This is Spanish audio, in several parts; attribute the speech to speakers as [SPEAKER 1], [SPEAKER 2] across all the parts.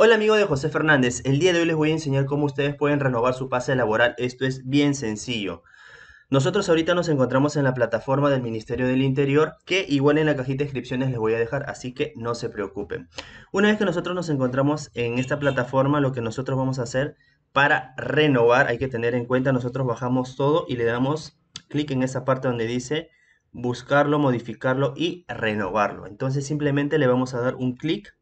[SPEAKER 1] Hola amigo de José Fernández, el día de hoy les voy a enseñar cómo ustedes pueden renovar su pase laboral, esto es bien sencillo. Nosotros ahorita nos encontramos en la plataforma del Ministerio del Interior, que igual en la cajita de inscripciones les voy a dejar, así que no se preocupen. Una vez que nosotros nos encontramos en esta plataforma, lo que nosotros vamos a hacer para renovar, hay que tener en cuenta, nosotros bajamos todo y le damos clic en esa parte donde dice buscarlo, modificarlo y renovarlo. Entonces simplemente le vamos a dar un clic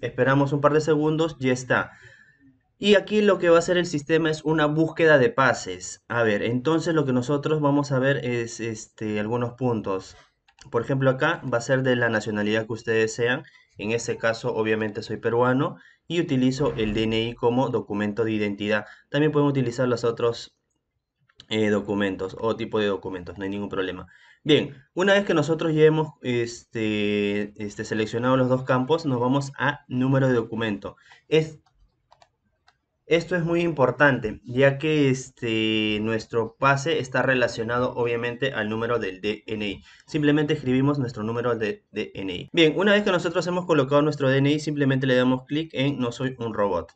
[SPEAKER 1] esperamos un par de segundos, ya está. Y aquí lo que va a hacer el sistema es una búsqueda de pases. A ver, entonces lo que nosotros vamos a ver es este, algunos puntos. Por ejemplo, acá va a ser de la nacionalidad que ustedes sean. En este caso, obviamente, soy peruano y utilizo el DNI como documento de identidad. También pueden utilizar los otros eh, documentos o tipo de documentos, no hay ningún problema. Bien, una vez que nosotros ya hemos este, este, seleccionado los dos campos, nos vamos a número de documento. Es, esto es muy importante, ya que este, nuestro pase está relacionado obviamente al número del DNI. Simplemente escribimos nuestro número de DNI. Bien, una vez que nosotros hemos colocado nuestro DNI, simplemente le damos clic en No soy un robot.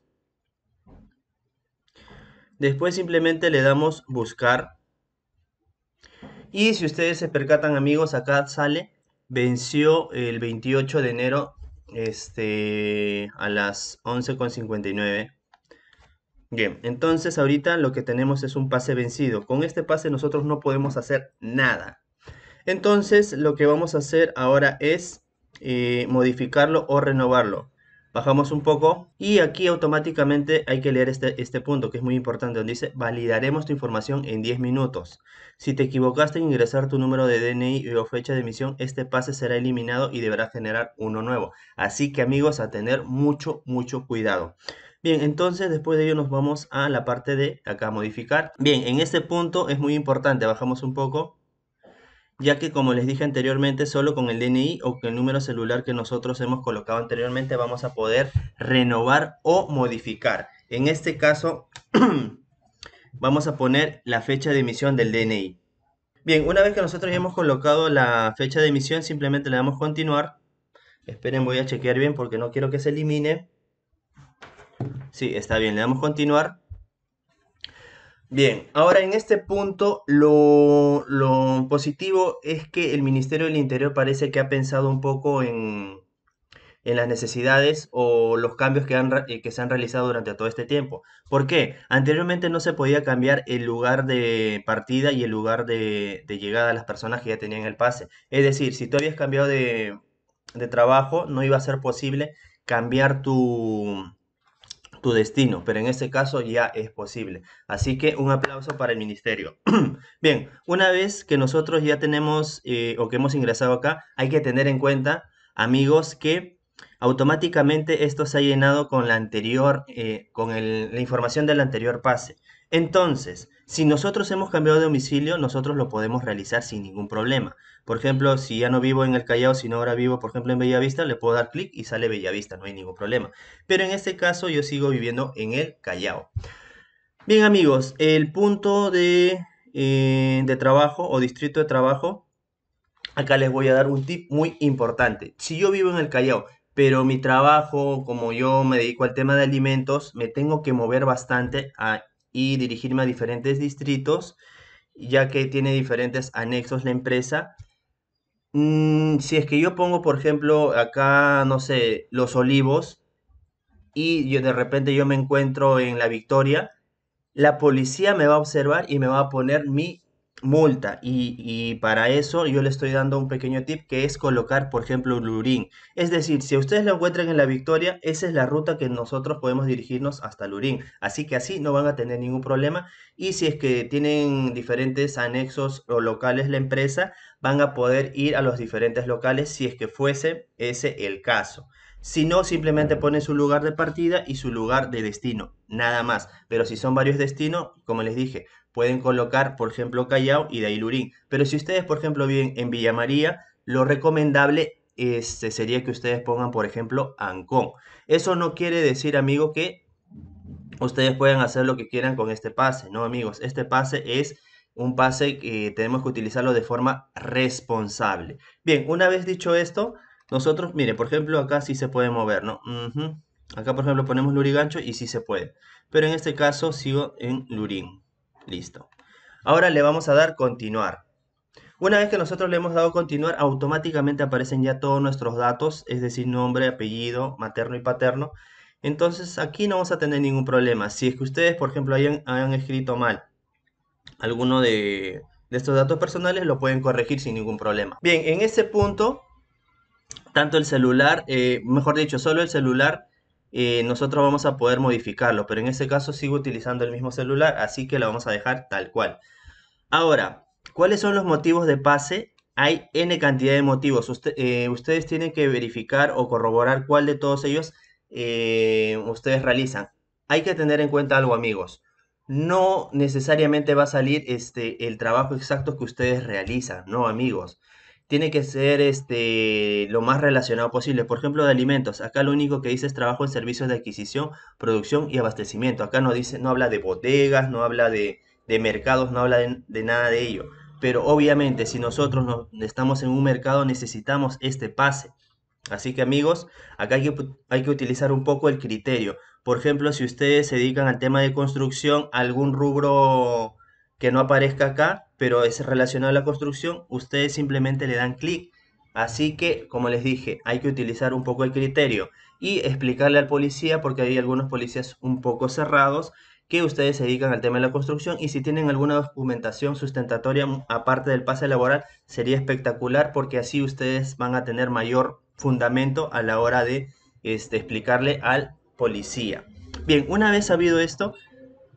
[SPEAKER 1] Después simplemente le damos Buscar y si ustedes se percatan, amigos, acá sale, venció el 28 de enero este, a las 11.59. Bien, entonces ahorita lo que tenemos es un pase vencido. Con este pase nosotros no podemos hacer nada. Entonces lo que vamos a hacer ahora es eh, modificarlo o renovarlo bajamos un poco y aquí automáticamente hay que leer este, este punto que es muy importante donde dice validaremos tu información en 10 minutos. Si te equivocaste en ingresar tu número de DNI o fecha de emisión, este pase será eliminado y deberá generar uno nuevo. Así que amigos, a tener mucho, mucho cuidado. Bien, entonces después de ello nos vamos a la parte de acá modificar. Bien, en este punto es muy importante, bajamos un poco ya que como les dije anteriormente, solo con el DNI o con el número celular que nosotros hemos colocado anteriormente vamos a poder renovar o modificar. En este caso, vamos a poner la fecha de emisión del DNI. Bien, una vez que nosotros ya hemos colocado la fecha de emisión, simplemente le damos continuar. Esperen, voy a chequear bien porque no quiero que se elimine. Sí, está bien, le damos continuar. Bien, ahora en este punto lo, positivo es que el Ministerio del Interior parece que ha pensado un poco en, las necesidades o los cambios eh, que, se han realizado durante todo este tiempo. ¿Por qué? Anteriormente no se podía cambiar el lugar de partida y el lugar de, llegada de las personas que ya tenían el pase. Es decir, si tú habías cambiado de trabajo, no iba a ser posible cambiar tu, tu destino, pero en este caso ya es posible. Así que un aplauso para el ministerio. Bien, una vez que nosotros ya tenemos eh, o que hemos ingresado acá, hay que tener en cuenta, amigos, que automáticamente esto se ha llenado con la anterior, eh, con la información del anterior pase. Entonces, si nosotros hemos cambiado de domicilio, nosotros lo podemos realizar sin ningún problema. Por ejemplo, si ya no vivo en el Callao, sino ahora vivo, por ejemplo, en Bellavista, le puedo dar clic y sale Bellavista, no hay ningún problema. Pero en este caso yo sigo viviendo en el Callao. Bien amigos, el punto de, eh, de trabajo o distrito de trabajo, acá les voy a dar un tip muy importante. Si yo vivo en el Callao, pero mi trabajo, como yo me dedico al tema de alimentos, me tengo que mover bastante a y dirigirme a diferentes distritos, ya que tiene diferentes anexos la empresa. Mm, si es que yo pongo, por ejemplo, acá, no sé, Los Olivos, y yo, de repente yo me encuentro en La Victoria, la policía me va a observar y me va a poner mi multa y, para eso yo le estoy dando un pequeño tip que es colocar por ejemplo un Lurín es decir si ustedes lo encuentran en la Victoria esa es la ruta que nosotros podemos dirigirnos hasta Lurín así que así no van a tener ningún problema y si es que tienen diferentes anexos o locales la empresa van a poder ir a los diferentes locales si es que fuese ese el caso si no, simplemente ponen su lugar de partida y su lugar de destino, nada más. Pero si son varios destinos, como les dije, pueden colocar, por ejemplo, Callao y de ahí Lurín. Pero si ustedes, por ejemplo, viven en Villa María, lo recomendable este, sería que ustedes pongan, por ejemplo, Ancón. Eso no quiere decir, amigo, que ustedes puedan hacer lo que quieran con este pase, ¿no, amigos? Este pase es un pase que tenemos que utilizarlo de forma responsable. Bien, una vez dicho esto, nosotros, mire, por ejemplo, acá sí se puede mover, ¿no? Acá, por ejemplo, ponemos Lurigancho y sí se puede. Pero en este caso sigo en Lurín. Listo. Ahora le vamos a dar continuar. Una vez que nosotros le hemos dado continuar, automáticamente aparecen ya todos nuestros datos, es decir, nombre, apellido, materno y paterno. Entonces aquí no vamos a tener ningún problema. Si es que ustedes, por ejemplo, hayan, escrito mal alguno de, estos datos personales, lo pueden corregir sin ningún problema. Bien, en ese punto, tanto el celular, eh, mejor dicho, solo el celular eh, nosotros vamos a poder modificarlo, pero en este caso sigo utilizando el mismo celular, así que la vamos a dejar tal cual. Ahora, ¿cuáles son los motivos de pase? Hay n cantidad de motivos. Eh, ustedes tienen que verificar o corroborar cuál de todos ellos eh, ustedes realizan. Hay que tener en cuenta algo, amigos. No necesariamente va a salir este, el trabajo exacto que ustedes realizan, no, amigos tiene que ser este, lo más relacionado posible. Por ejemplo, de alimentos. Acá lo único que dice es trabajo en servicios de adquisición, producción y abastecimiento. Acá no, dice, no habla de bodegas, no habla de, mercados, no habla de, nada de ello. Pero obviamente si nosotros no, estamos en un mercado necesitamos este pase. Así que amigos, acá hay que, hay que utilizar un poco el criterio. Por ejemplo, si ustedes se dedican al tema de construcción, algún rubro que no aparezca acá, pero es relacionado a la construcción, ustedes simplemente le dan clic. Así que, como les dije, hay que utilizar un poco el criterio y explicarle al policía, porque hay algunos policías un poco cerrados, que ustedes se dedican al tema de la construcción y si tienen alguna documentación sustentatoria mm, aparte del pase laboral, sería espectacular porque así ustedes van a tener mayor fundamento a la hora de este, explicarle al policía. Bien, una vez sabido esto,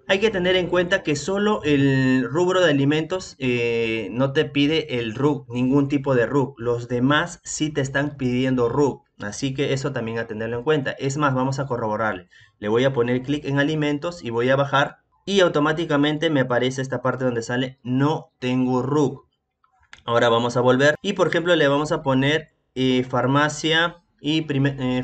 [SPEAKER 1] hay que tener en cuenta que solo el rubro de alimentos eh, no te pide el RUG, ningún tipo de RUG. Los demás sí te están pidiendo RUG, Así que eso también a tenerlo en cuenta. Es más, vamos a corroborarle. Le voy a poner clic en alimentos y voy a bajar. Y automáticamente me aparece esta parte donde sale no tengo RUG. Ahora vamos a volver. Y por ejemplo le vamos a poner eh, farmacia y eh,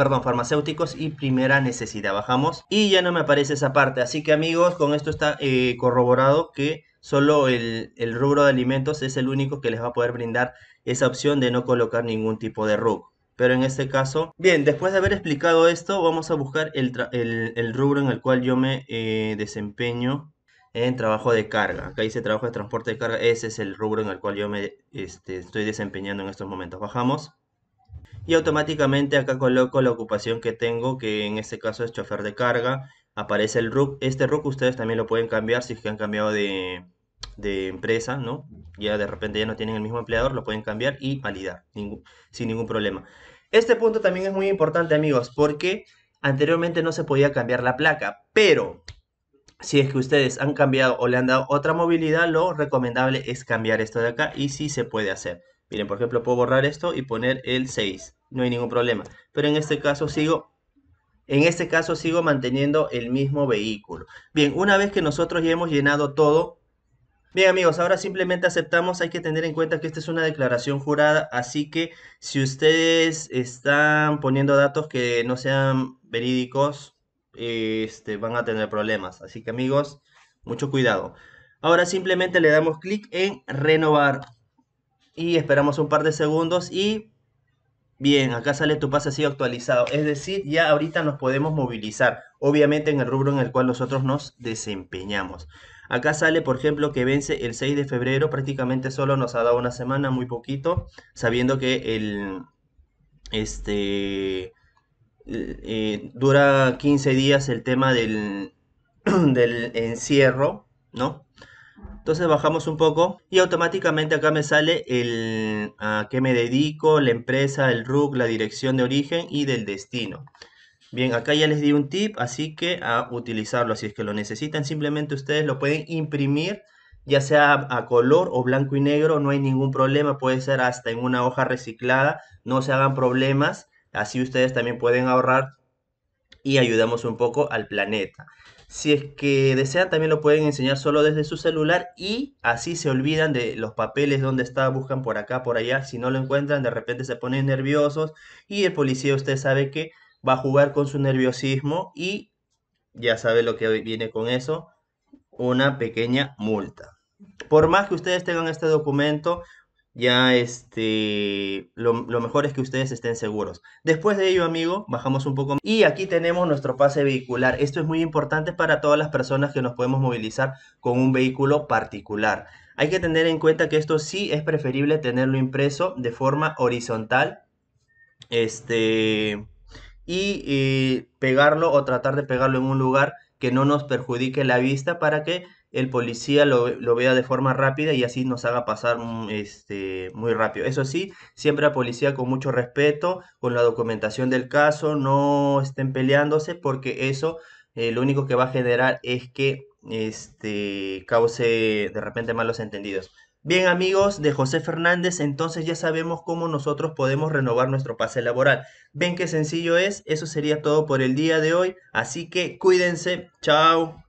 [SPEAKER 1] perdón, farmacéuticos y primera necesidad. Bajamos y ya no me aparece esa parte. Así que amigos, con esto está eh, corroborado que solo el, rubro de alimentos es el único que les va a poder brindar esa opción de no colocar ningún tipo de rubro. Pero en este caso, bien, después de haber explicado esto, vamos a buscar el, rubro en el cual yo me eh, desempeño en trabajo de carga. Acá dice trabajo de transporte de carga, ese es el rubro en el cual yo me este, estoy desempeñando en estos momentos. Bajamos y automáticamente acá coloco la ocupación que tengo, que en este caso es chofer de carga, aparece el RUC, este RUC ustedes también lo pueden cambiar si es que han cambiado de, empresa, ¿no? Ya de repente ya no tienen el mismo empleador, lo pueden cambiar y validar sin ningún problema. Este punto también es muy importante, amigos, porque anteriormente no se podía cambiar la placa, pero si es que ustedes han cambiado o le han dado otra movilidad, lo recomendable es cambiar esto de acá y sí se puede hacer. Miren, por ejemplo, puedo borrar esto y poner el 6 no hay ningún problema. Pero en este caso sigo, en este caso sigo manteniendo el mismo vehículo. Bien, una vez que nosotros ya hemos llenado todo, Bien amigos, ahora simplemente aceptamos, hay que tener en cuenta que esta es una declaración jurada, así que si ustedes están poniendo datos que no sean verídicos, este, van a tener problemas. Así que amigos, mucho cuidado. Ahora simplemente le damos clic en renovar y esperamos un par de segundos y Bien, acá sale tu pase sido actualizado. Es decir, ya ahorita nos podemos movilizar, obviamente en el rubro en el cual nosotros nos desempeñamos. Acá sale, por ejemplo, que vence el 6 de febrero, prácticamente solo nos ha dado una semana, muy poquito, sabiendo que el, este, eh, dura 15 días el tema del, del encierro, ¿no? Entonces bajamos un poco y automáticamente acá me sale el a qué me dedico, la empresa, el RUC, la dirección de origen y del destino. Bien, acá ya les di un tip, así que a utilizarlo. Si es que lo necesitan, simplemente ustedes lo pueden imprimir, ya sea a color o blanco y negro, no hay ningún problema. Puede ser hasta en una hoja reciclada, no se hagan problemas. Así ustedes también pueden ahorrar y ayudamos un poco al planeta. Si es que desean, también lo pueden enseñar solo desde su celular y así se olvidan de los papeles donde está, buscan por acá, por allá. Si no lo encuentran, de repente se ponen nerviosos y el policía, usted sabe que va a jugar con su nerviosismo y ya sabe lo que viene con eso, una pequeña multa. Por más que ustedes tengan este documento, ya este, lo, mejor es que ustedes estén seguros. Después de ello, amigo, bajamos un poco. Y aquí tenemos nuestro pase vehicular. Esto es muy importante para todas las personas que nos podemos movilizar con un vehículo particular. Hay que tener en cuenta que esto sí es preferible tenerlo impreso de forma horizontal. Este, y eh, pegarlo o tratar de pegarlo en un lugar que no nos perjudique la vista para que el policía lo, vea de forma rápida y así nos haga pasar este, muy rápido. Eso sí, siempre a policía con mucho respeto, con la documentación del caso, no estén peleándose porque eso eh, lo único que va a generar es que este, cause de repente malos entendidos. Bien amigos de José Fernández, entonces ya sabemos cómo nosotros podemos renovar nuestro pase laboral. ¿Ven qué sencillo es? Eso sería todo por el día de hoy, así que cuídense, chao.